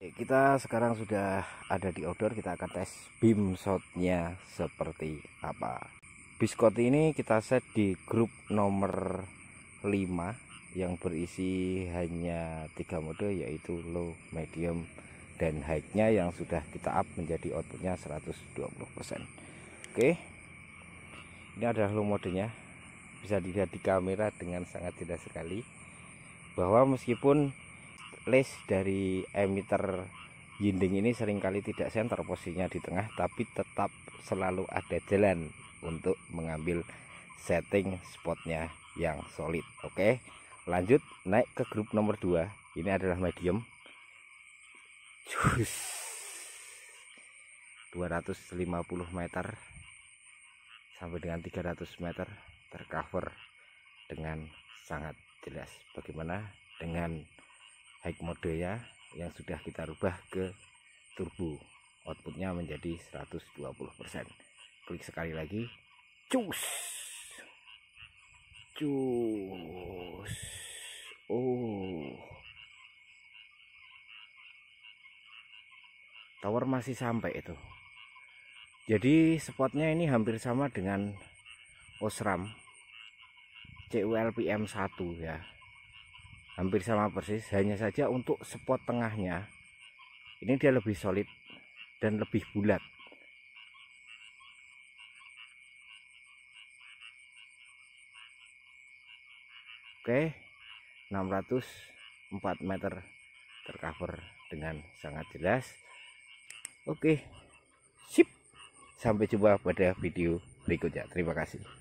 kita sekarang sudah ada di outdoor kita akan tes beam shotnya seperti apa biskot ini kita set di grup nomor 5 yang berisi hanya tiga mode yaitu low medium dan high-nya yang sudah kita up menjadi outputnya 120% oke ini adalah low modenya bisa dilihat di kamera dengan sangat jelas sekali bahwa meskipun list dari emitter yinding ini seringkali tidak senter posisinya di tengah tapi tetap selalu ada jalan untuk mengambil setting spotnya yang solid oke lanjut naik ke grup nomor 2 ini adalah medium Cus. 250 meter sampai dengan 300 meter tercover dengan sangat jelas bagaimana dengan high mode ya yang sudah kita rubah ke turbo outputnya menjadi 120% klik sekali lagi cus cus oh tower masih sampai itu jadi spotnya ini hampir sama dengan Osram CULPM 1 ya hampir sama persis hanya saja untuk spot tengahnya ini dia lebih solid dan lebih bulat Oke 604 meter tercover dengan sangat jelas Oke sip sampai jumpa pada video berikutnya terima kasih